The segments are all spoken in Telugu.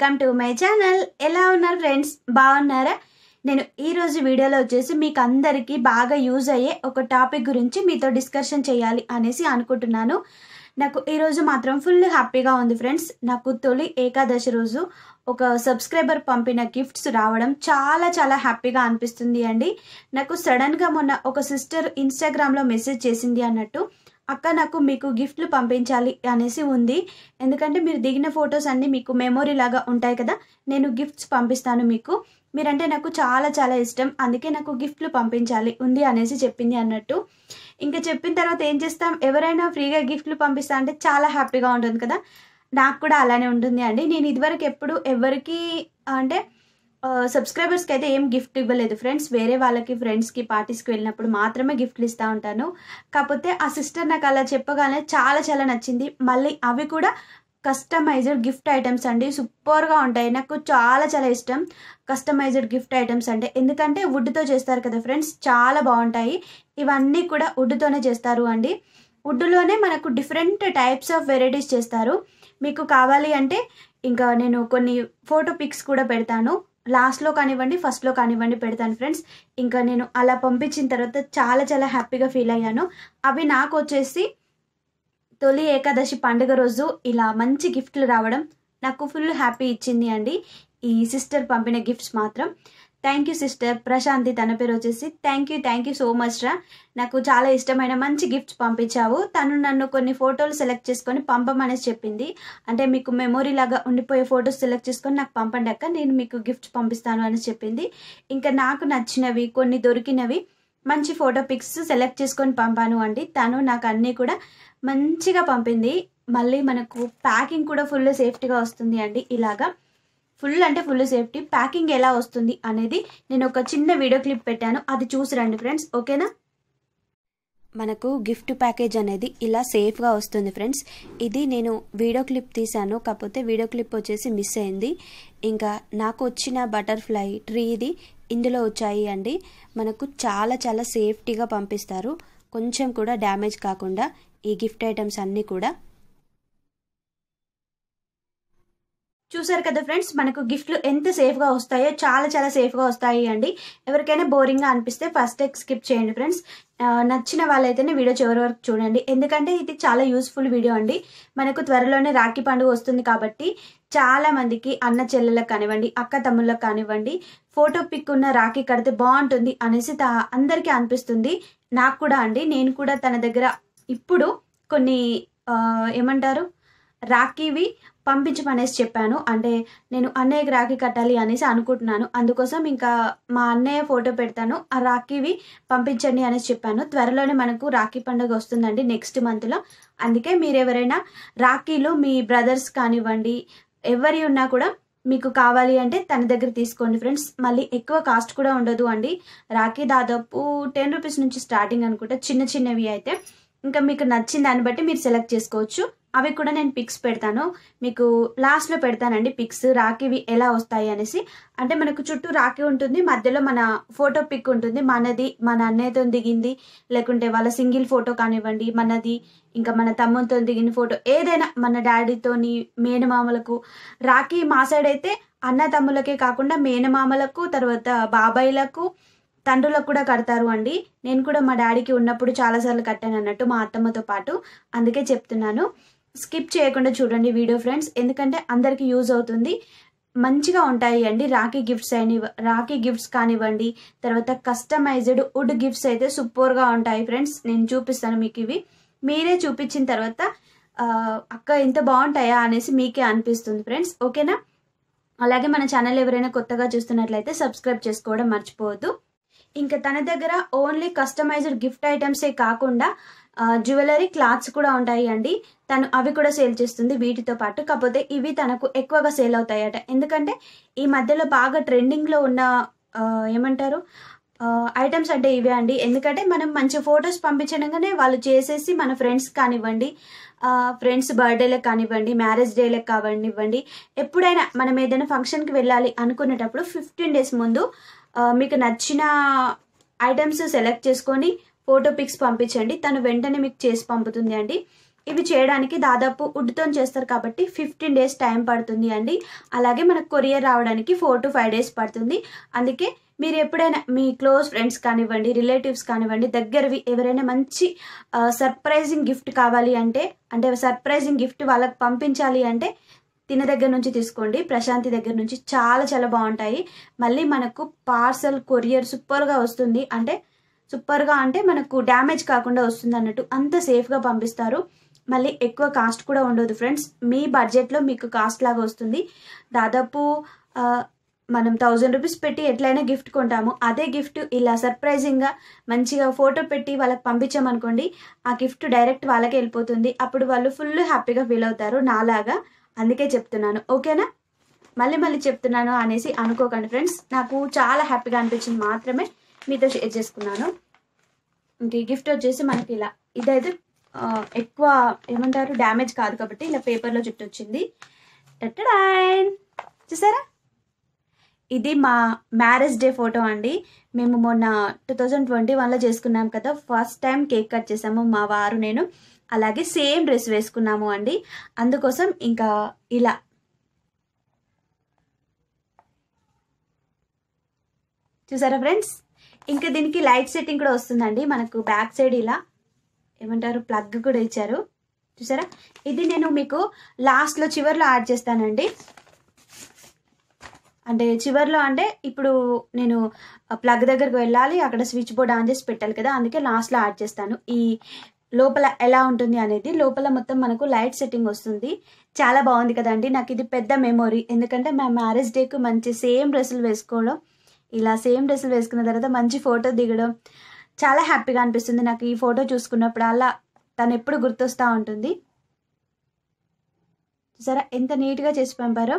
వెల్కమ్ టు మై ఛానల్ ఎలా ఉన్నారు ఫ్రెండ్స్ బాగున్నారా నేను ఈరోజు వీడియోలో వచ్చేసి మీకు అందరికీ బాగా యూజ్ అయ్యే ఒక టాపిక్ గురించి మీతో డిస్కషన్ చేయాలి అనేసి అనుకుంటున్నాను నాకు ఈరోజు మాత్రం ఫుల్ హ్యాపీగా ఉంది ఫ్రెండ్స్ నాకు తొలి ఏకాదశి రోజు ఒక సబ్స్క్రైబర్ పంపిన గిఫ్ట్స్ రావడం చాలా చాలా హ్యాపీగా అనిపిస్తుంది అండి నాకు సడన్గా మొన్న ఒక సిస్టర్ ఇన్స్టాగ్రామ్లో మెసేజ్ చేసింది అన్నట్టు అక్క నాకు మీకు గిఫ్ట్లు పంపించాలి అనేసి ఉంది ఎందుకంటే మీరు దిగిన ఫొటోస్ అన్నీ మీకు మెమొరీ లాగా ఉంటాయి కదా నేను గిఫ్ట్స్ పంపిస్తాను మీకు మీరంటే నాకు చాలా చాలా ఇష్టం అందుకే నాకు గిఫ్ట్లు పంపించాలి ఉంది అనేసి చెప్పింది అన్నట్టు ఇంకా చెప్పిన తర్వాత ఏం చేస్తాం ఎవరైనా ఫ్రీగా గిఫ్ట్లు పంపిస్తా అంటే చాలా హ్యాపీగా ఉంటుంది కదా నాకు కూడా అలానే ఉంటుంది అండి నేను ఇదివరకు ఎప్పుడు ఎవరికి అంటే సబ్స్క్రైబర్స్కి అయితే ఏం గిఫ్ట్ ఇవ్వలేదు ఫ్రెండ్స్ వేరే వాళ్ళకి ఫ్రెండ్స్కి పార్టీస్కి వెళ్ళినప్పుడు మాత్రమే గిఫ్ట్లు ఇస్తూ ఉంటాను కాకపోతే ఆ సిస్టర్ నాకు అలా చెప్పగానే చాలా చాలా నచ్చింది మళ్ళీ అవి కూడా కస్టమైజ్డ్ గిఫ్ట్ ఐటమ్స్ అండి సూపర్గా ఉంటాయి నాకు చాలా చాలా ఇష్టం కస్టమైజ్డ్ గిఫ్ట్ ఐటమ్స్ అంటే ఎందుకంటే వుడ్తో చేస్తారు కదా ఫ్రెండ్స్ చాలా బాగుంటాయి ఇవన్నీ కూడా వుడ్తోనే చేస్తారు అండి వుడ్లోనే మనకు డిఫరెంట్ టైప్స్ ఆఫ్ వెరైటీస్ చేస్తారు మీకు కావాలి అంటే ఇంకా నేను కొన్ని ఫోటో పిక్స్ కూడా పెడతాను లాస్ట్లో కానివ్వండి ఫస్ట్లో కానివ్వండి పెడతాను ఫ్రెండ్స్ ఇంకా నేను అలా పంపించిన తర్వాత చాలా చాలా హ్యాపీగా ఫీల్ అయ్యాను అవి నాకు వచ్చేసి తొలి ఏకాదశి పండుగ రోజు ఇలా మంచి గిఫ్ట్లు రావడం నాకు ఫుల్ హ్యాపీ ఇచ్చింది అండి ఈ సిస్టర్ పంపిన గిఫ్ట్స్ మాత్రం థ్యాంక్ యూ సిస్టర్ ప్రశాంతి తన పేరు వచ్చేసి thank you thank you so much రా నాకు చాలా ఇష్టమైన మంచి గిఫ్ట్స్ పంపించావు తను నన్ను కొన్ని ఫోటోలు సెలెక్ట్ చేసుకొని పంపమని చెప్పింది అంటే మీకు మెమొరీ లాగా ఉండిపోయే ఫొటోస్ సెలెక్ట్ చేసుకొని నాకు పంపండి అక్క నేను మీకు గిఫ్ట్స్ పంపిస్తాను అని చెప్పింది ఇంకా నాకు నచ్చినవి కొన్ని దొరికినవి మంచి ఫోటో పిక్స్ సెలెక్ట్ చేసుకొని పంపాను అండి తను నాకు అన్నీ కూడా మంచిగా పంపింది మళ్ళీ మనకు ప్యాకింగ్ కూడా ఫుల్ సేఫ్టీగా వస్తుంది అండి ఇలాగా ఫుల్ అంటే ఫుల్ సేఫ్టీ ప్యాకింగ్ ఎలా వస్తుంది అనేది నేను ఒక చిన్న వీడియో క్లిప్ పెట్టాను అది చూసి రండి ఫ్రెండ్స్ ఓకేనా మనకు గిఫ్ట్ ప్యాకేజ్ అనేది ఇలా సేఫ్గా వస్తుంది ఫ్రెండ్స్ ఇది నేను వీడియో క్లిప్ తీశాను కాకపోతే వీడియో క్లిప్ వచ్చేసి మిస్ అయింది ఇంకా నాకు వచ్చిన బటర్ఫ్లై ట్రీ ఇది ఇందులో వచ్చాయి అండి మనకు చాలా చాలా సేఫ్టీగా పంపిస్తారు కొంచెం కూడా డ్యామేజ్ కాకుండా ఈ గిఫ్ట్ ఐటమ్స్ అన్నీ కూడా చూసారు కదా ఫ్రెండ్స్ మనకు గిఫ్ట్లు ఎంత సేఫ్గా వస్తాయో చాలా చాలా సేఫ్గా వస్తాయి అండి ఎవరికైనా బోరింగ్గా అనిపిస్తే ఫస్ట్ స్కిప్ చేయండి ఫ్రెండ్స్ నచ్చిన వాళ్ళైతేనే వీడియో చివరి వరకు చూడండి ఎందుకంటే ఇది చాలా యూస్ఫుల్ వీడియో అండి మనకు త్వరలోనే రాఖీ పండుగ వస్తుంది కాబట్టి చాలా మందికి అన్న చెల్లెలకు కానివ్వండి అక్క తమ్ముళ్ళకు కానివ్వండి ఫోటో పిక్ ఉన్న రాఖీ కడితే బాగుంటుంది అనేసి అందరికీ అనిపిస్తుంది నాకు కూడా అండి నేను కూడా తన దగ్గర ఇప్పుడు కొన్ని ఏమంటారు రాఖీవి పంపించమనేసి చెప్పాను అంటే నేను అన్నయ్యకి రాఖీ కట్టాలి అనేసి అనుకుంటున్నాను అందుకోసం ఇంకా మా అన్నయ్య ఫోటో పెడతాను ఆ రాఖీవి పంపించండి అనేసి చెప్పాను త్వరలోనే మనకు రాఖీ పండుగ వస్తుందండి నెక్స్ట్ మంత్లో అందుకే మీరు ఎవరైనా రాఖీలో మీ బ్రదర్స్ కానివ్వండి ఎవరి ఉన్నా కూడా మీకు కావాలి అంటే తన దగ్గర తీసుకోండి ఫ్రెండ్స్ మళ్ళీ ఎక్కువ కాస్ట్ కూడా ఉండదు అండి రాఖీ దాదాపు టెన్ రూపీస్ నుంచి స్టార్టింగ్ అనుకుంటా చిన్న చిన్నవి అయితే ఇంకా మీకు నచ్చిన దాన్ని బట్టి మీరు సెలెక్ట్ చేసుకోవచ్చు అవి కూడా నేను పిక్స్ పెడతాను మీకు లాస్ట్లో పెడతానండి పిక్స్ రాఖీవి ఎలా వస్తాయి అనేసి అంటే మనకు చుట్టూ రాఖీ ఉంటుంది మధ్యలో మన ఫోటో పిక్ ఉంటుంది మనది మన అన్నయ్యతో దిగింది లేకుంటే వాళ్ళ సింగిల్ ఫోటో కానివ్వండి మనది ఇంకా మన తమ్ముతో దిగిన ఫోటో ఏదైనా మన డాడీతోని మేనమామలకు రాఖీ మా సైడ్ అయితే అన్న తమ్ములకే కాకుండా మేనమామలకు తర్వాత బాబాయిలకు తండ్రులకు కూడా కడతారు అండి నేను కూడా మా డాడీకి ఉన్నప్పుడు చాలాసార్లు కట్టాను అన్నట్టు మా అత్తమ్మతో పాటు అందుకే చెప్తున్నాను స్కిప్ చేయకుండా చూడండి వీడియో ఫ్రెండ్స్ ఎందుకంటే అందరికీ యూజ్ అవుతుంది మంచిగా ఉంటాయి అండి రాఖీ గిఫ్ట్స్ అయిన రాఖీ గిఫ్ట్స్ కానివ్వండి తర్వాత కస్టమైజ్డ్ వుడ్ గిఫ్ట్స్ అయితే సూపర్గా ఉంటాయి ఫ్రెండ్స్ నేను చూపిస్తాను మీకు ఇవి మీరే చూపించిన తర్వాత అక్క ఎంత బాగుంటాయా అనేసి మీకే అనిపిస్తుంది ఫ్రెండ్స్ ఓకేనా అలాగే మన ఛానల్ ఎవరైనా కొత్తగా చూస్తున్నట్లయితే సబ్స్క్రైబ్ చేసుకోవడం మర్చిపోవద్దు ఇంకా తన దగ్గర ఓన్లీ కస్టమైజ్డ్ గిఫ్ట్ ఐటమ్సే కాకుండా జ్యువెలరీ క్లాత్స్ కూడా ఉంటాయి అండి తను అవి కూడా సేల్ చేస్తుంది వీటితో పాటు కాకపోతే ఇవి తనకు ఎక్కువగా సేల్ అవుతాయట ఎందుకంటే ఈ మధ్యలో బాగా ట్రెండింగ్లో ఉన్న ఏమంటారు ఐటమ్స్ అంటే ఇవే అండి ఎందుకంటే మనం మంచి ఫొటోస్ పంపించడంగానే వాళ్ళు చేసేసి మన ఫ్రెండ్స్ కానివ్వండి ఫ్రెండ్స్ బర్త్డేలకు కానివ్వండి మ్యారేజ్ డేలకు కానివ్వండి ఎప్పుడైనా మనం ఏదైనా ఫంక్షన్కి వెళ్ళాలి అనుకునేటప్పుడు ఫిఫ్టీన్ డేస్ ముందు మీకు నచ్చిన ఐటమ్స్ సెలెక్ట్ చేసుకొని ఫోటో పిక్స్ పంపించండి తను వెంటనే మీకు చేసి పంపుతుంది అండి ఇవి చేయడానికి దాదాపు వుడ్తో చేస్తారు కాబట్టి ఫిఫ్టీన్ డేస్ టైం పడుతుంది అండి అలాగే మనకు కొరియర్ రావడానికి ఫోర్ టు ఫైవ్ డేస్ పడుతుంది అందుకే మీరు ఎప్పుడైనా మీ క్లోజ్ ఫ్రెండ్స్ కానివ్వండి రిలేటివ్స్ కానివ్వండి దగ్గరవి ఎవరైనా మంచి సర్ప్రైజింగ్ గిఫ్ట్ కావాలి అంటే అంటే సర్ప్రైజింగ్ గిఫ్ట్ వాళ్ళకి పంపించాలి అంటే తిన దగ్గర నుంచి తీసుకోండి ప్రశాంతి దగ్గర నుంచి చాలా చాలా బాగుంటాయి మళ్ళీ మనకు పార్సల్ కొరియర్ సూపర్గా వస్తుంది అంటే సూపర్గా అంటే మనకు డ్యామేజ్ కాకుండా వస్తుంది అన్నట్టు అంత సేఫ్గా పంపిస్తారు మళ్ళీ ఎక్కువ కాస్ట్ కూడా ఉండదు ఫ్రెండ్స్ మీ బడ్జెట్లో మీకు కాస్ట్ లాగా వస్తుంది దాదాపు మనం థౌజండ్ రూపీస్ పెట్టి ఎట్లయినా గిఫ్ట్ కొంటాము అదే గిఫ్ట్ ఇలా సర్ప్రైజింగ్గా మంచిగా ఫోటో పెట్టి వాళ్ళకి పంపించామనుకోండి ఆ గిఫ్ట్ డైరెక్ట్ వాళ్ళకి వెళ్ళిపోతుంది అప్పుడు వాళ్ళు ఫుల్ హ్యాపీగా ఫీల్ అవుతారు నాలాగా అందుకే చెప్తున్నాను ఓకేనా మళ్ళీ మళ్ళీ చెప్తున్నాను అనేసి అనుకోకండి ఫ్రెండ్స్ నాకు చాలా హ్యాపీగా అనిపించింది మాత్రమే మీతో షేర్ చేసుకున్నాను ఇంక గిఫ్ట్ వచ్చేసి మనకి ఇలా ఇదైతే ఎక్కువ ఏమంటారు డ్యామేజ్ కాదు కాబట్టి ఇలా పేపర్లో చుట్టు వచ్చింది చూసారా ఇది మా మ్యారేజ్ డే ఫోటో అండి మేము మొన్న టూ థౌజండ్ ట్వంటీ వన్లో చేసుకున్నాం కదా ఫస్ట్ టైం కేక్ కట్ చేసాము మా వారు నేను అలాగే సేమ్ డ్రెస్ వేసుకున్నాము అండి అందుకోసం ఇంకా ఇలా చూసారా ఫ్రెండ్స్ ఇంకా దీనికి లైట్ సెట్టింగ్ కూడా వస్తుందండి మనకు బ్యాక్ సైడ్ ఇలా ఏమంటారు ప్లగ్ కూడా ఇచ్చారు చూసారా ఇది నేను మీకు లాస్ట్లో చివరిలో యాడ్ చేస్తానండి అంటే చివరిలో అంటే ఇప్పుడు నేను ప్లగ్ దగ్గరకు వెళ్ళాలి అక్కడ స్విచ్ బోర్డ్ ఆన్ చేసి పెట్టాలి కదా అందుకే లాస్ట్లో యాడ్ చేస్తాను ఈ లోపల ఎలా ఉంటుంది అనేది లోపల మొత్తం మనకు లైట్ సెట్టింగ్ వస్తుంది చాలా బాగుంది కదండి నాకు ఇది పెద్ద మెమొరీ ఎందుకంటే మా మ్యారేజ్ డేకు మంచి సేమ్ డ్రెస్సులు వేసుకోవడం ఇలా సేమ్ డ్రెస్సులు వేసుకున్న తర్వాత మంచి ఫోటో దిగడం చాలా హ్యాపీగా అనిపిస్తుంది నాకు ఈ ఫోటో చూసుకున్నప్పుడు అలా తను ఎప్పుడు గుర్తొస్తూ ఉంటుంది సరే ఎంత నీట్గా చేసి పంపారో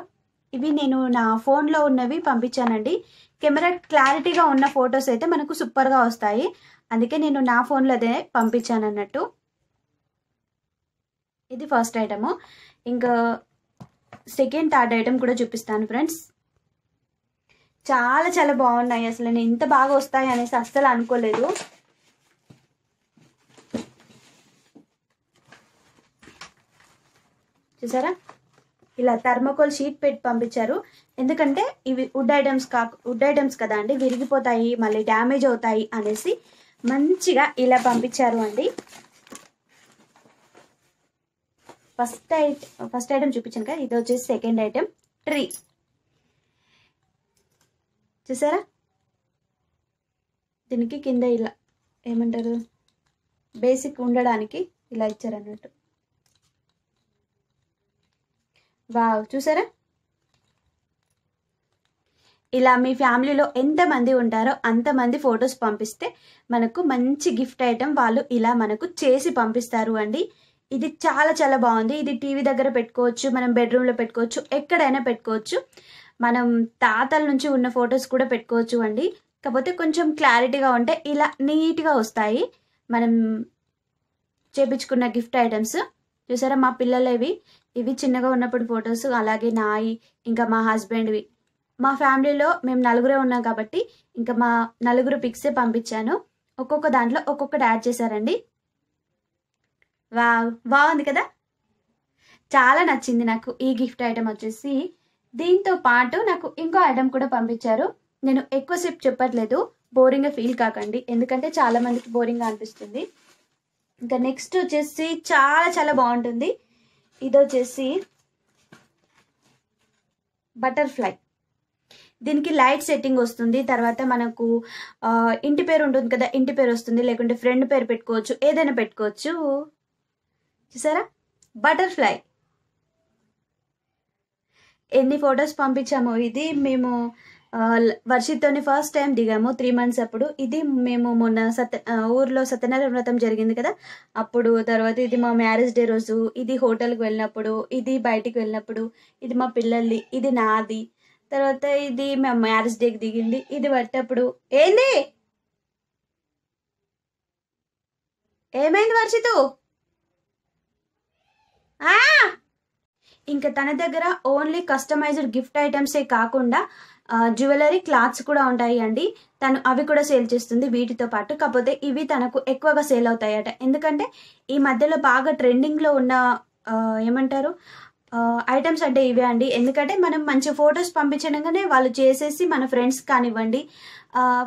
ఇవి నేను నా ఫోన్లో ఉన్నవి పంపించానండి కెమెరా క్లారిటీగా ఉన్న ఫొటోస్ అయితే మనకు సూపర్గా వస్తాయి అందుకే నేను నా ఫోన్లో అదే పంపించాను అన్నట్టు ఇది ఫస్ట్ ఐటము ఇంకా సెకండ్ థర్డ్ ఐటమ్ కూడా చూపిస్తాను ఫ్రెండ్స్ చాలా చాలా బాగున్నాయి అసలు నేను ఇంత బాగా వస్తాయి అనేసి అస్సలు అనుకోలేదు చూసారా ఇలా థర్మకోల్ షీట్ పెట్టి పంపించారు ఎందుకంటే ఇవి వుడ్ ఐటమ్స్ కాక వుడ్ ఐటమ్స్ కదా అండి విరిగిపోతాయి మళ్ళీ డ్యామేజ్ అవుతాయి అనేసి మంచిగా ఇలా పంపించారు అండి ఫస్ట్ ఐట్ ఫస్ట్ ఐటమ్ చూపించాను కదా ఇది వచ్చేసి సెకండ్ ఐటమ్ ట్రీ చూసారా దీనికి కింద ఇలా ఏమంటారు బేసిక్ ఉండడానికి ఇలా ఇచ్చారు అన్నట్టు వావ్ చూసారా ఇలా మీ ఫ్యామిలీలో ఎంతమంది ఉంటారో అంతమంది ఫొటోస్ పంపిస్తే మనకు మంచి గిఫ్ట్ ఐటెం వాళ్ళు ఇలా మనకు చేసి పంపిస్తారు అండి ఇది చాలా చాలా బాగుంది ఇది టీవీ దగ్గర పెట్టుకోవచ్చు మనం బెడ్రూమ్లో పెట్టుకోవచ్చు ఎక్కడైనా పెట్టుకోవచ్చు మనం తాతల నుంచి ఉన్న ఫొటోస్ కూడా పెట్టుకోవచ్చు అండి కాకపోతే కొంచెం క్లారిటీగా ఉంటే ఇలా నీట్గా వస్తాయి మనం చేపించుకున్న గిఫ్ట్ ఐటమ్స్ చూసారా మా పిల్లలు ఇవి ఇవి చిన్నగా ఉన్నప్పుడు ఫొటోస్ అలాగే నాయి ఇంకా మా హస్బెండ్వి మా ఫ్యామిలీలో మేము నలుగురే ఉన్నాం కాబట్టి ఇంకా మా నలుగురు పిక్సే పంపించాను ఒక్కొక్క దాంట్లో ఒక్కొక్కటి యాడ్ చేశారండి వా బాగుంది కదా చాలా నచ్చింది నాకు ఈ గిఫ్ట్ ఐటెం వచ్చేసి దీంతో పాటు నాకు ఇంకో ఐటెం కూడా పంపించారు నేను ఎక్కువసేపు చెప్పట్లేదు బోరింగ్ ఫీల్ కాకండి ఎందుకంటే చాలా మందికి బోరింగ్గా అనిపిస్తుంది ఇంకా నెక్స్ట్ వచ్చేసి చాలా చాలా బాగుంటుంది ఇది వచ్చేసి బటర్ఫ్లై దీనికి లైట్ సెట్టింగ్ వస్తుంది తర్వాత మనకు ఇంటి పేరు ఉంటుంది కదా ఇంటి పేరు వస్తుంది లేకుంటే ఫ్రెండ్ పేరు పెట్టుకోవచ్చు ఏదైనా పెట్టుకోవచ్చు చూసారా బటర్ఫ్లై ఎన్ని ఫొటోస్ పంపించాము ఇది మేము వర్షిత్తోని ఫస్ట్ టైం దిగాము త్రీ మంత్స్ అప్పుడు ఇది మేము మొన్న సత్య ఊర్లో సత్యనారాయణ వ్రతం జరిగింది కదా అప్పుడు తర్వాత ఇది మా మ్యారేజ్ డే రోజు ఇది హోటల్కి వెళ్ళినప్పుడు ఇది బయటికి వెళ్ళినప్పుడు ఇది మా పిల్లల్ని ఇది నాది తర్వాత ఇది మా మ్యారేజ్ డేకి దిగింది ఇది పట్టప్పుడు ఏంది ఏమైంది వర్షితు ఇంకా తన దగ్గర ఓన్లీ కస్టమైజ్డ్ గిఫ్ట్ ఐటమ్సే కాకుండా జ్యువెలరీ క్లాత్స్ కూడా ఉంటాయి అండి తను అవి కూడా సేల్ చేస్తుంది వీటితో పాటు కాకపోతే ఇవి తనకు ఎక్కువగా సేల్ అవుతాయట ఎందుకంటే ఈ మధ్యలో బాగా ట్రెండింగ్లో ఉన్న ఏమంటారు ఐటమ్స్ అంటే ఇవే అండి ఎందుకంటే మనం మంచి ఫొటోస్ పంపించడంగానే వాళ్ళు చేసేసి మన ఫ్రెండ్స్ కానివ్వండి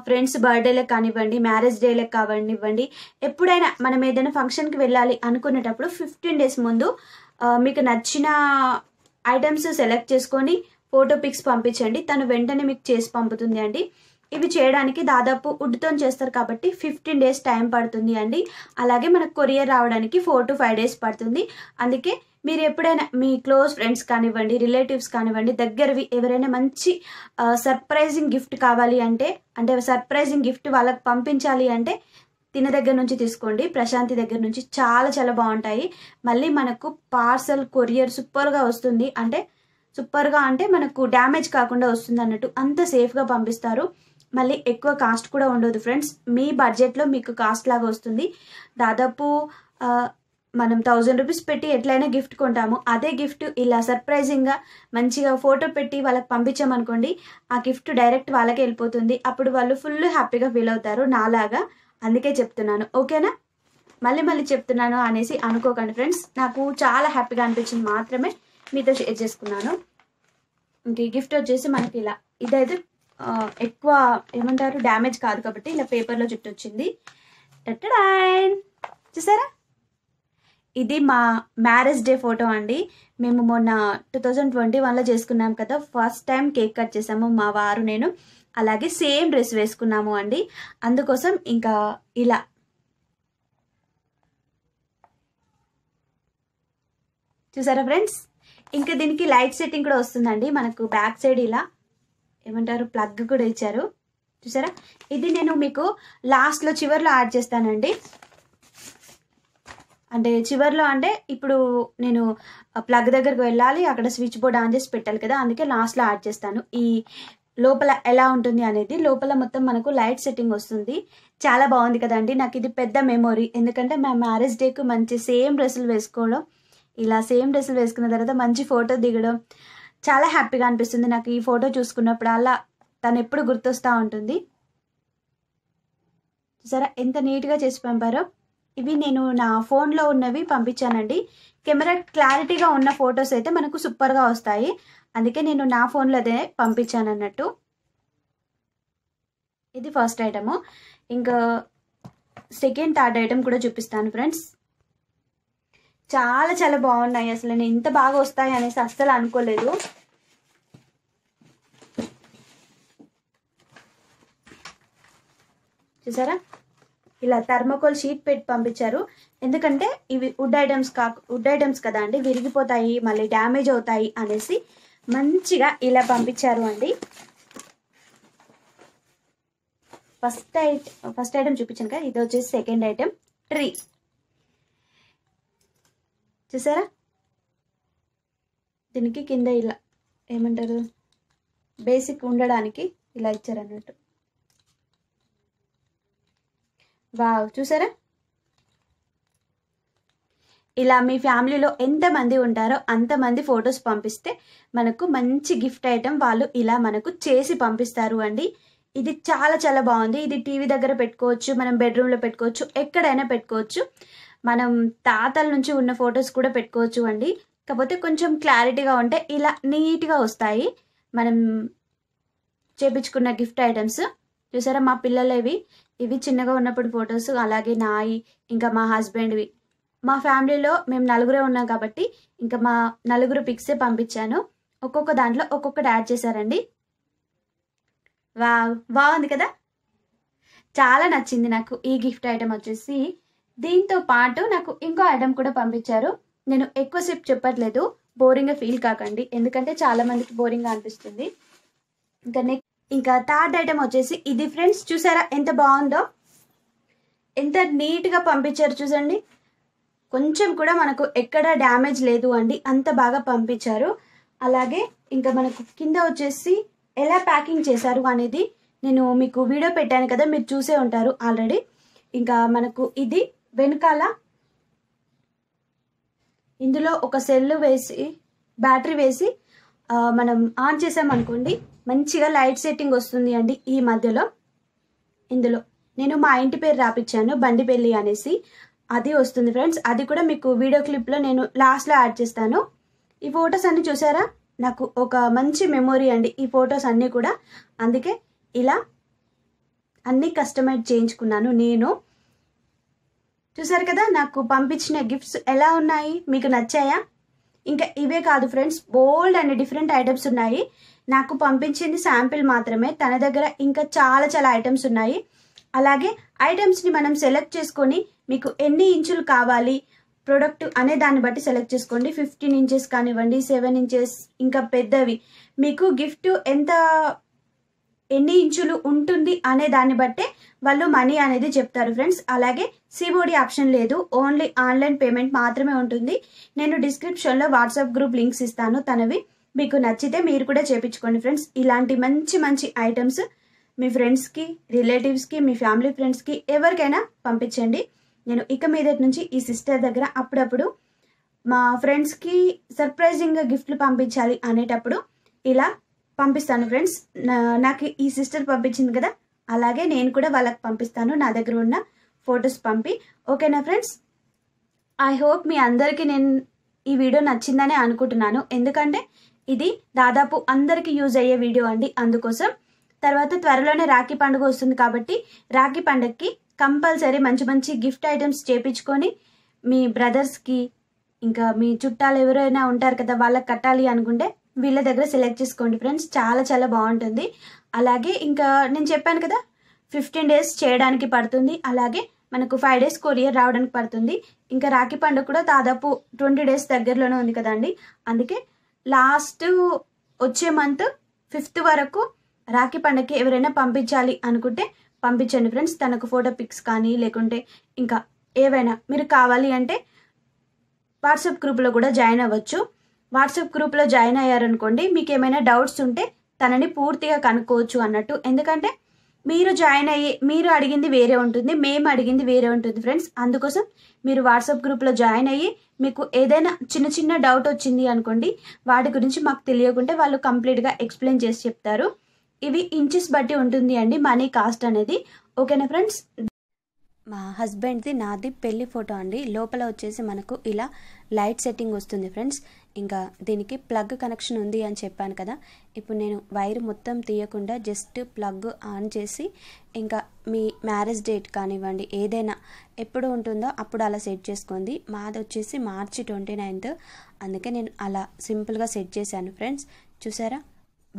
ఫ్రెండ్స్ బర్త్డేలకు కానివ్వండి మ్యారేజ్ డేలకు కానివ్వండి ఎప్పుడైనా మనం ఏదైనా ఫంక్షన్కి వెళ్ళాలి అనుకునేటప్పుడు ఫిఫ్టీన్ డేస్ ముందు మీకు నచ్చిన ఐటమ్స్ సెలెక్ట్ చేసుకొని ఫోటో పిక్స్ పంపించండి తను వెంటనే మీకు చేసి పంపుతుంది అండి ఇవి చేయడానికి దాదాపు వుడ్తో చేస్తారు కాబట్టి ఫిఫ్టీన్ డేస్ టైం పడుతుంది అండి అలాగే మనకు కొరియర్ రావడానికి ఫోర్ టు ఫైవ్ డేస్ పడుతుంది అందుకే మీరు ఎప్పుడైనా మీ క్లోజ్ ఫ్రెండ్స్ కానివ్వండి రిలేటివ్స్ కానివ్వండి దగ్గరవి ఎవరైనా మంచి సర్ప్రైజింగ్ గిఫ్ట్ కావాలి అంటే అంటే సర్ప్రైజింగ్ గిఫ్ట్ వాళ్ళకి పంపించాలి అంటే తిన దగ్గర నుంచి తీసుకోండి ప్రశాంతి దగ్గర నుంచి చాలా చాలా బాగుంటాయి మళ్ళీ మనకు పార్సల్ కొరియర్ సూపర్గా వస్తుంది అంటే సూపర్గా అంటే మనకు డ్యామేజ్ కాకుండా వస్తుంది అన్నట్టు అంత సేఫ్గా పంపిస్తారు మళ్ళీ ఎక్కువ కాస్ట్ కూడా ఉండదు ఫ్రెండ్స్ మీ బడ్జెట్లో మీకు కాస్ట్ లాగా వస్తుంది దాదాపు మనం థౌజండ్ రూపీస్ పెట్టి ఎట్లయినా గిఫ్ట్ కొంటాము అదే గిఫ్ట్ ఇలా సర్ప్రైజింగ్గా మంచిగా ఫోటో పెట్టి వాళ్ళకి పంపించామనుకోండి ఆ గిఫ్ట్ డైరెక్ట్ వాళ్ళకి వెళ్ళిపోతుంది అప్పుడు వాళ్ళు ఫుల్ హ్యాపీగా ఫీల్ అవుతారు నాలాగా అందుకే చెప్తున్నాను ఓకేనా మళ్ళీ మళ్ళీ చెప్తున్నాను అనేసి అనుకోకండి ఫ్రెండ్స్ నాకు చాలా హ్యాపీగా అనిపించింది మాత్రమే మీతో షేర్ చేసుకున్నాను ఇంక గిఫ్ట్ వచ్చేసి మనకి ఇలా ఇదైతే ఎక్కువ ఏమంటారు డ్యామేజ్ కాదు కాబట్టి ఇలా పేపర్లో చుట్టూ వచ్చింది చూసారా ఇది మా మ్యారేజ్ డే ఫోటో అండి మేము మొన్న టూ థౌజండ్ ట్వంటీ వన్లో చేసుకున్నాం కదా ఫస్ట్ టైం కేక్ కట్ చేసాము మా వారు నేను అలాగే సేమ్ డ్రెస్ వేసుకున్నాము అండి అందుకోసం ఇంకా ఇలా చూసారా ఫ్రెండ్స్ ఇంకా దీనికి లైట్ సెట్టింగ్ కూడా వస్తుందండి మనకు బ్యాక్ సైడ్ ఇలా ఏమంటారు ప్లగ్ కూడా ఇచ్చారు చూసారా ఇది నేను మీకు లాస్ట్లో చివరిలో యాడ్ చేస్తానండి అంటే చివరిలో అంటే ఇప్పుడు నేను ప్లగ్ దగ్గరకు వెళ్ళాలి అక్కడ స్విచ్ బోర్డ్ ఆన్ చేసి పెట్టాలి కదా అందుకే లాస్ట్లో యాడ్ చేస్తాను ఈ లోపల ఎలా ఉంటుంది అనేది లోపల మొత్తం మనకు లైట్ సెట్టింగ్ వస్తుంది చాలా బాగుంది కదండి నాకు ఇది పెద్ద మెమొరీ ఎందుకంటే మా మ్యారేజ్ డేకు మంచి సేమ్ డ్రెస్సులు వేసుకోవడం ఇలా సేమ్ డ్రెస్సులు వేసుకున్న తర్వాత మంచి ఫోటో దిగడం చాలా హ్యాపీగా అనిపిస్తుంది నాకు ఈ ఫోటో చూసుకున్నప్పుడు అలా తను ఎప్పుడు గుర్తొస్తూ ఉంటుంది సరే ఎంత నీట్గా చేసి పంపారో ఇవి నేను నా ఫోన్లో ఉన్నవి పంపించానండి కెమెరా క్లారిటీగా ఉన్న ఫొటోస్ అయితే మనకు సూపర్గా వస్తాయి అందుకే నేను నా ఫోన్లో అదే పంపించాను అన్నట్టు ఇది ఫస్ట్ ఐటము ఇంకా సెకండ్ థర్డ్ ఐటమ్ కూడా చూపిస్తాను ఫ్రెండ్స్ చాలా చాలా బాగున్నాయి అసలు నేను ఇంత బాగా వస్తాయి అనేసి అస్సలు అనుకోలేదు చూసారా ఇలా థర్మోకోల్ షీట్ పెట్టి పంపించారు ఎందుకంటే ఇవి వుడ్ ఐటమ్స్ కాక వుడ్ ఐటమ్స్ కదా అండి విరిగిపోతాయి మళ్ళీ డ్యామేజ్ అవుతాయి అనేసి మంచిగా ఇలా పంపించారు అండి ఫస్ట్ ఐట్ ఫస్ట్ ఐటమ్ చూపించాను కదా ఇది వచ్చేసి సెకండ్ ఐటమ్ ట్రీ చూసారా దీనికి కింద ఇలా ఏమంటారు బేసిక్ ఉండడానికి ఇలా ఇచ్చారు అన్నట్టు వావ్ చూసారా ఇలా మీ ఫ్యామిలీలో ఎంతమంది ఉంటారో అంతమంది ఫొటోస్ పంపిస్తే మనకు మంచి గిఫ్ట్ ఐటెం వాళ్ళు ఇలా మనకు చేసి పంపిస్తారు అండి ఇది చాలా చాలా బాగుంది ఇది టీవీ దగ్గర పెట్టుకోవచ్చు మనం బెడ్రూమ్లో పెట్టుకోవచ్చు ఎక్కడైనా పెట్టుకోవచ్చు మనం తాతల నుంచి ఉన్న ఫొటోస్ కూడా పెట్టుకోవచ్చు అండి కాకపోతే కొంచెం క్లారిటీగా ఉంటే ఇలా నీట్గా వస్తాయి మనం చేపించుకున్న గిఫ్ట్ ఐటమ్స్ చూసారా మా పిల్లలు ఇవి ఇవి చిన్నగా ఉన్నప్పుడు ఫొటోస్ అలాగే నాయి ఇంకా మా హస్బెండ్వి మా ఫ్యామిలీలో మేము నలుగురే ఉన్నాం కాబట్టి ఇంకా మా నలుగురు పిక్సే పంపించాను ఒక్కొక్క దాంట్లో ఒక్కొక్కటి యాడ్ చేశారండి వా బాగుంది కదా చాలా నచ్చింది నాకు ఈ గిఫ్ట్ ఐటమ్ వచ్చేసి దీంతో పాటు నాకు ఇంకో ఐటమ్ కూడా పంపించారు నేను ఎక్కువసేపు చెప్పట్లేదు బోరింగ్గా ఫీల్ కాకండి ఎందుకంటే చాలా మందికి బోరింగ్గా అనిపిస్తుంది ఇంకా నెక్స్ట్ ఇంకా థర్డ్ ఐటమ్ వచ్చేసి ఇది ఫ్రెండ్స్ చూసారా ఎంత బాగుందో ఎంత నీట్గా పంపించారు చూసండి కొంచెం కూడా మనకు ఎక్కడ డ్యామేజ్ లేదు అండి అంత బాగా పంపించారు అలాగే ఇంకా మనకు కింద వచ్చేసి ఎలా ప్యాకింగ్ చేశారు అనేది నేను మీకు వీడియో పెట్టాను కదా మీరు చూసే ఉంటారు ఆల్రెడీ ఇంకా మనకు ఇది వెనకాల ఇందులో ఒక సెల్ వేసి బ్యాటరీ వేసి మనం ఆన్ చేసామనుకోండి మంచిగా లైట్ సెట్టింగ్ వస్తుంది అండి ఈ మధ్యలో ఇందులో నేను మా ఇంటి పేరు రాపిచ్చాను పెళ్ళి అనేసి అది వస్తుంది ఫ్రెండ్స్ అది కూడా మీకు వీడియో క్లిప్లో నేను లాస్ట్లో యాడ్ చేస్తాను ఈ ఫొటోస్ అన్నీ చూసారా నాకు ఒక మంచి మెమొరీ అండి ఈ ఫొటోస్ అన్నీ కూడా అందుకే ఇలా అన్నీ కస్టమైజ్ చేయించుకున్నాను నేను చూసారు కదా నాకు పంపించిన గిఫ్ట్స్ ఎలా ఉన్నాయి మీకు నచ్చాయా ఇంకా ఇవే కాదు friends bold and different items ఉన్నాయి నాకు పంపించింది శాంపిల్ మాత్రమే తన దగ్గర ఇంకా చాలా చాలా ఐటమ్స్ ఉన్నాయి అలాగే ఐటమ్స్ని మనం సెలెక్ట్ చేసుకొని మీకు ఎన్ని ఇంచులు కావాలి ప్రోడక్ట్ అనే దాన్ని బట్టి సెలెక్ట్ చేసుకోండి ఫిఫ్టీన్ ఇంచెస్ కానివ్వండి సెవెన్ ఇంచెస్ ఇంకా పెద్దవి మీకు గిఫ్ట్ ఎంత ఎన్ని ఇంచులు ఉంటుంది అనే దాన్ని బట్టే వాళ్ళు మనీ అనేది చెప్తారు ఫ్రెండ్స్ అలాగే సిఓడి ఆప్షన్ లేదు ఓన్లీ ఆన్లైన్ పేమెంట్ మాత్రమే ఉంటుంది నేను డిస్క్రిప్షన్లో వాట్సాప్ గ్రూప్ లింక్స్ ఇస్తాను తనవి మీకు నచ్చితే మీరు కూడా చేపించుకోండి ఫ్రెండ్స్ ఇలాంటి మంచి మంచి ఐటమ్స్ మీ ఫ్రెండ్స్కి రిలేటివ్స్కి మీ ఫ్యామిలీ ఫ్రెండ్స్కి ఎవరికైనా పంపించండి నేను ఇక మీదటి నుంచి ఈ సిస్టర్ దగ్గర అప్పుడప్పుడు మా ఫ్రెండ్స్కి సర్ప్రైజింగ్గా గిఫ్ట్లు పంపించాలి అనేటప్పుడు ఇలా పంపిస్తాను ఫ్రెండ్స్ నాకు ఈ సిస్టర్ పంపించింది కదా అలాగే నేను కూడా వాళ్ళకి పంపిస్తాను నా దగ్గర ఉన్న ఫొటోస్ పంపి ఓకేనా ఫ్రెండ్స్ ఐ హోప్ మీ అందరికీ నేను ఈ వీడియో నచ్చిందనే అనుకుంటున్నాను ఎందుకంటే ఇది దాదాపు అందరికీ యూజ్ అయ్యే వీడియో అండి అందుకోసం తర్వాత త్వరలోనే రాఖీ పండుగ వస్తుంది కాబట్టి రాఖీ పండుగకి కంపల్సరీ మంచి మంచి గిఫ్ట్ ఐటమ్స్ చేపించుకొని మీ బ్రదర్స్కి ఇంకా మీ చుట్టాలు ఎవరైనా ఉంటారు కదా వాళ్ళకి కట్టాలి అనుకుంటే వీళ్ళ దగ్గర సెలెక్ట్ చేసుకోండి ఫ్రెండ్స్ చాలా చాలా బాగుంటుంది అలాగే ఇంకా నేను చెప్పాను కదా ఫిఫ్టీన్ డేస్ చేయడానికి పడుతుంది అలాగే మనకు ఫైవ్ డేస్ కొరియర్ రావడానికి పడుతుంది ఇంకా రాఖీ పండుగ కూడా దాదాపు ట్వంటీ డేస్ దగ్గరలోనే ఉంది కదండి అందుకే లాస్ట్ వచ్చే మంత్ ఫిఫ్త్ వరకు రాఖీ పండుగకి ఎవరైనా పంపించాలి అనుకుంటే పంపించండి ఫ్రెండ్స్ తనకు ఫోటో పిక్స్ కానీ లేకుంటే ఇంకా ఏవైనా మీరు కావాలి అంటే వాట్సాప్ గ్రూప్లో కూడా జాయిన్ అవ్వచ్చు వాట్సాప్ గ్రూప్లో జాయిన్ అయ్యారనుకోండి మీకు ఏమైనా డౌట్స్ ఉంటే తనని పూర్తిగా కనుక్కోవచ్చు అన్నట్టు ఎందుకంటే మీరు జాయిన్ అయ్యి మీరు అడిగింది వేరే ఉంటుంది మేము అడిగింది వేరే ఉంటుంది ఫ్రెండ్స్ అందుకోసం మీరు వాట్సాప్ గ్రూప్లో జాయిన్ అయ్యి మీకు ఏదైనా చిన్న చిన్న డౌట్ వచ్చింది అనుకోండి వాటి గురించి మాకు తెలియకుంటే వాళ్ళు కంప్లీట్గా ఎక్స్ప్లెయిన్ చేసి చెప్తారు ఇవి ఇంచెస్ బట్టి ఉంటుంది అండి మనీ కాస్ట్ అనేది ఓకేనా ఫ్రెండ్స్ మా హస్బెండ్ది నాది పెళ్లి ఫోటో అండి లోపల వచ్చేసి మనకు ఇలా లైట్ సెట్టింగ్ వస్తుంది ఫ్రెండ్స్ ఇంకా దీనికి ప్లగ్ కనెక్షన్ ఉంది అని చెప్పాను కదా ఇప్పుడు నేను వైర్ మొత్తం తీయకుండా జస్ట్ ప్లగ్ ఆన్ చేసి ఇంకా మీ మ్యారేజ్ డేట్ కానివ్వండి ఏదైనా ఎప్పుడు ఉంటుందో అప్పుడు అలా సెట్ చేసుకోండి మాది వచ్చేసి మార్చి ట్వంటీ నైన్త్ అందుకే నేను అలా సింపుల్గా సెట్ చేశాను ఫ్రెండ్స్ చూసారా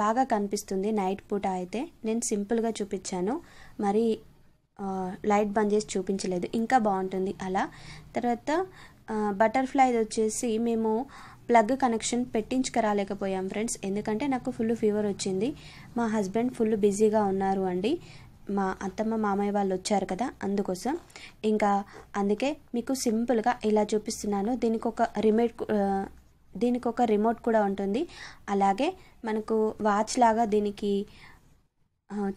బాగా కనిపిస్తుంది నైట్ పూట అయితే నేను సింపుల్గా చూపించాను మరి లైట్ బంద్ చేసి చూపించలేదు ఇంకా బాగుంటుంది అలా తర్వాత బటర్ఫ్లై వచ్చేసి మేము ప్లగ్ కనెక్షన్ పెట్టించుకురాలేకపోయాం ఫ్రెండ్స్ ఎందుకంటే నాకు ఫుల్ ఫీవర్ వచ్చింది మా హస్బెండ్ ఫుల్ బిజీగా ఉన్నారు అండి మా అత్తమ్మ మామయ్య వాళ్ళు వచ్చారు కదా అందుకోసం ఇంకా అందుకే మీకు సింపుల్గా ఇలా చూపిస్తున్నాను దీనికి ఒక రిమోట్ దీనికి ఒక రిమోట్ కూడా ఉంటుంది అలాగే మనకు వాచ్ లాగా దీనికి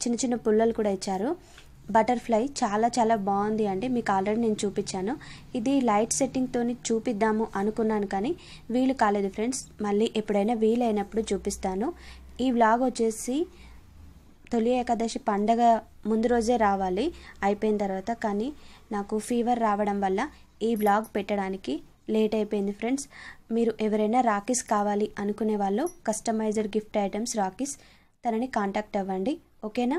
చిన్న చిన్న పుల్లలు కూడా ఇచ్చారు బటర్ఫ్లై చాలా చాలా బాగుంది అండి మీకు ఆల్రెడీ నేను చూపించాను ఇది లైట్ సెట్టింగ్తో చూపిద్దాము అనుకున్నాను కానీ వీలు కాలేదు ఫ్రెండ్స్ మళ్ళీ ఎప్పుడైనా వీలైనప్పుడు చూపిస్తాను ఈ వ్లాగ్ వచ్చేసి తొలి ఏకాదశి పండగ ముందు రోజే రావాలి అయిపోయిన తర్వాత కానీ నాకు ఫీవర్ రావడం వల్ల ఈ బ్లాగ్ పెట్టడానికి లేట్ అయిపోయింది ఫ్రెండ్స్ మీరు ఎవరైనా రాకీస్ కావాలి అనుకునే వాళ్ళు కస్టమైజ్డ్ గిఫ్ట్ ఐటమ్స్ రాకీస్ తనని కాంటాక్ట్ అవ్వండి ఓకేనా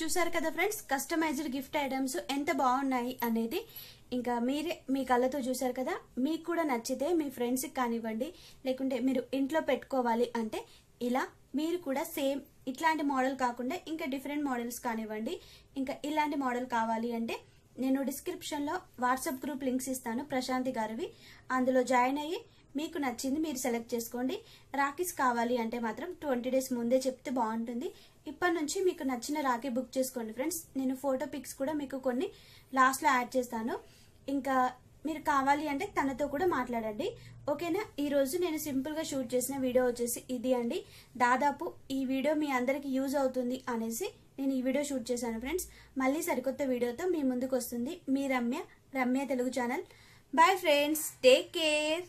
చూసారు కదా ఫ్రెండ్స్ కస్టమైజ్డ్ గిఫ్ట్ ఐటమ్స్ ఎంత బాగున్నాయి అనేది ఇంకా మీరే మీ కళ్ళతో చూసారు కదా మీకు కూడా నచ్చితే మీ ఫ్రెండ్స్కి కానివ్వండి లేకుంటే మీరు ఇంట్లో పెట్టుకోవాలి అంటే ఇలా మీరు కూడా సేమ్ ఇట్లాంటి మోడల్ కాకుండా ఇంకా డిఫరెంట్ మోడల్స్ కానివ్వండి ఇంకా ఇలాంటి మోడల్ కావాలి అంటే నేను డిస్క్రిప్షన్లో వాట్సాప్ గ్రూప్ లింక్స్ ఇస్తాను ప్రశాంతి గారివి అందులో జాయిన్ అయ్యి మీకు నచ్చింది మీరు సెలెక్ట్ చేసుకోండి రాఖీస్ కావాలి అంటే మాత్రం ట్వంటీ డేస్ ముందే చెప్తే బాగుంటుంది ఇప్పటి నుంచి మీకు నచ్చిన రాఖీ బుక్ చేసుకోండి ఫ్రెండ్స్ నేను ఫోటో పిక్స్ కూడా మీకు కొన్ని లాస్ట్లో యాడ్ చేస్తాను ఇంకా మీరు కావాలి అంటే తనతో కూడా మాట్లాడండి ఓకేనా ఈరోజు నేను సింపుల్గా షూట్ చేసిన వీడియో వచ్చేసి ఇది అండి దాదాపు ఈ వీడియో మీ అందరికి యూజ్ అవుతుంది అనేసి నేను ఈ వీడియో షూట్ చేశాను ఫ్రెండ్స్ మళ్ళీ సరికొత్త వీడియోతో మీ ముందుకు వస్తుంది మీ Ramya Ramya Telugu channel bye friends take care